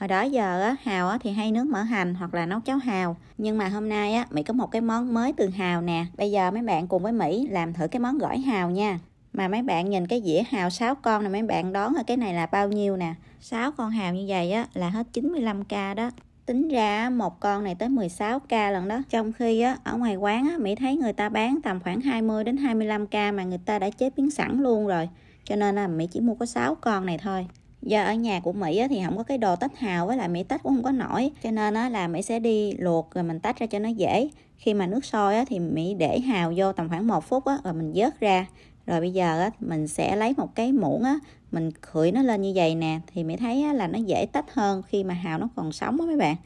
Hồi đó giờ á, Hào á, thì hay nướng mỡ hành hoặc là nấu cháo Hào. Nhưng mà hôm nay á, Mỹ có một cái món mới từ Hào nè. Bây giờ mấy bạn cùng với Mỹ làm thử cái món gỏi Hào nha. Mà mấy bạn nhìn cái dĩa Hào 6 con này mấy bạn đoán ở cái này là bao nhiêu nè. 6 con Hào như vậy á, là hết 95k đó. Tính ra một con này tới 16k lần đó. Trong khi á, ở ngoài quán á, Mỹ thấy người ta bán tầm khoảng 20 đến 25k mà người ta đã chế biến sẵn luôn rồi. Cho nên là Mỹ chỉ mua có 6 con này thôi do ở nhà của mỹ thì không có cái đồ tách hào với lại mỹ tách cũng không có nổi cho nên là mỹ sẽ đi luộc rồi mình tách ra cho nó dễ khi mà nước sôi thì mỹ để hào vô tầm khoảng 1 phút rồi mình vớt ra rồi bây giờ mình sẽ lấy một cái muỗng mình khửi nó lên như vậy nè thì mỹ thấy là nó dễ tách hơn khi mà hào nó còn sống á mấy bạn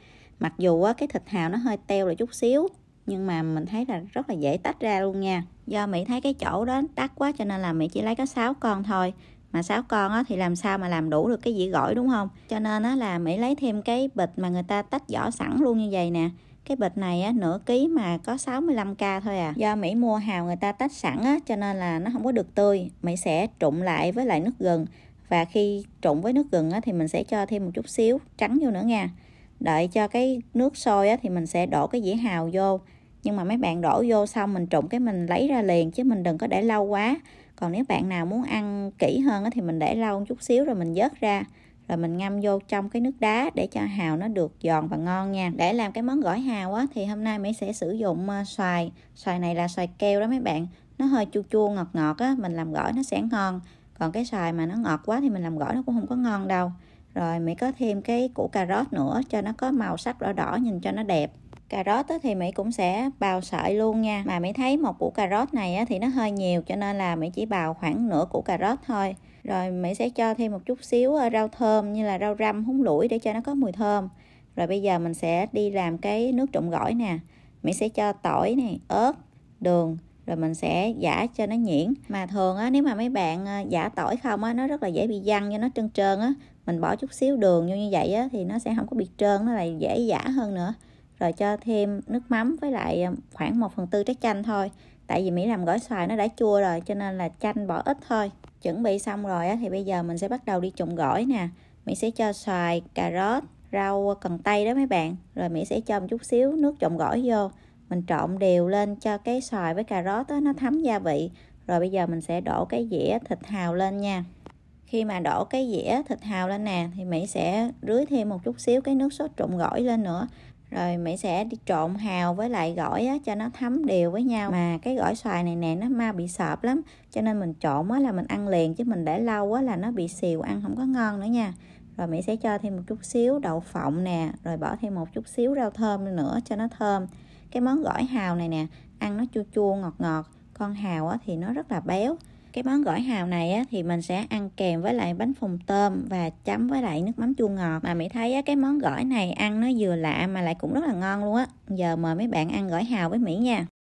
mặc dù cái thịt hào nó hơi teo là chút xíu nhưng mà mình thấy là rất là dễ tách ra luôn nha do mỹ thấy cái chỗ đó đắt quá cho nên là mỹ chỉ lấy có 6 con thôi mà sáu con á, thì làm sao mà làm đủ được cái dĩa gỏi đúng không cho nên á, là mỹ lấy thêm cái bịch mà người ta tách vỏ sẵn luôn như vậy nè cái bịch này á, nửa ký mà có 65k thôi à do Mỹ mua hào người ta tách sẵn á, cho nên là nó không có được tươi Mỹ sẽ trụng lại với lại nước gừng và khi trụng với nước gừng á, thì mình sẽ cho thêm một chút xíu trắng vô nữa nha đợi cho cái nước sôi á, thì mình sẽ đổ cái dĩa hào vô nhưng mà mấy bạn đổ vô xong mình trụng cái mình lấy ra liền chứ mình đừng có để lâu quá còn nếu bạn nào muốn ăn kỹ hơn thì mình để lâu một chút xíu rồi mình vớt ra rồi mình ngâm vô trong cái nước đá để cho hào nó được giòn và ngon nha để làm cái món gỏi hào á thì hôm nay mỹ sẽ sử dụng ờ, xoài xoài này là xoài keo đó mấy bạn nó hơi chua chua ngọt ngọt á mình làm gỏi nó sẽ ngon còn cái xoài mà nó ngọt quá thì mình làm gỏi nó cũng không có ngon đâu rồi mỹ có thêm cái củ cà rốt nữa cho nó có màu sắc đỏ đỏ nhìn cho nó đẹp cà rốt thì mỹ cũng sẽ bào sợi luôn nha mà mỹ thấy một củ cà rốt này thì nó hơi nhiều cho nên là mỹ chỉ bào khoảng nửa củ cà rốt thôi rồi mỹ sẽ cho thêm một chút xíu ờ, rau thơm như là rau răm húng lủi để cho nó có mùi thơm rồi bây giờ mình sẽ đi làm cái nước trộn gỏi nè mỹ sẽ cho tỏi này ớt đường rồi mình sẽ giả cho nó nhuyễn mà thường á, nếu mà mấy bạn ờ, giả tỏi không á, nó rất là dễ bị văng cho nó trơn trơn á mình bỏ chút xíu đường vô như vậy á, thì nó sẽ không có bị trơn nó lại dễ giả hơn nữa rồi cho thêm nước mắm với lại ờ, khoảng 1 phần tư trái chanh thôi tại vì Mỹ làm gỏi xoài nó đã chua rồi cho nên là chanh bỏ ít thôi chuẩn bị xong rồi thì bây giờ mình sẽ bắt đầu đi trộn gỏi nè Mỹ sẽ cho xoài, cà rốt, rau cần tây đó mấy bạn rồi Mỹ sẽ cho một chút xíu nước trộn gỏi vô mình trộn đều lên cho cái xoài với cà rốt đó, nó thấm gia vị rồi bây giờ mình sẽ đổ cái dĩa thịt hào lên nha khi mà đổ cái dĩa thịt hào lên nè thì Mỹ sẽ rưới thêm một chút xíu cái nước sốt trộn gỏi lên nữa rồi mẹ sẽ đi trộn hào với lại gỏi á, cho nó thấm đều với nhau mà cái gỏi xoài này nè nó mau bị sợp lắm cho nên mình trộn á, là mình ăn liền chứ mình để lâu á, là nó bị xìu ăn không có ngon nữa nha rồi mẹ sẽ cho thêm một chút xíu đậu phộng nè rồi bỏ thêm một chút xíu rau thơm nữa cho nó thơm cái món gỏi hào này nè ăn nó chua chua ngọt ngọt con hào á, thì nó rất là béo cái món gỏi hào này á, thì mình sẽ ăn kèm với lại bánh phồng tôm và chấm với lại nước mắm chua ngọt mà mỹ thấy á, cái món gỏi này ăn nó vừa lạ mà lại cũng rất là ngon luôn á giờ mời mấy bạn ăn gỏi hào với mỹ nha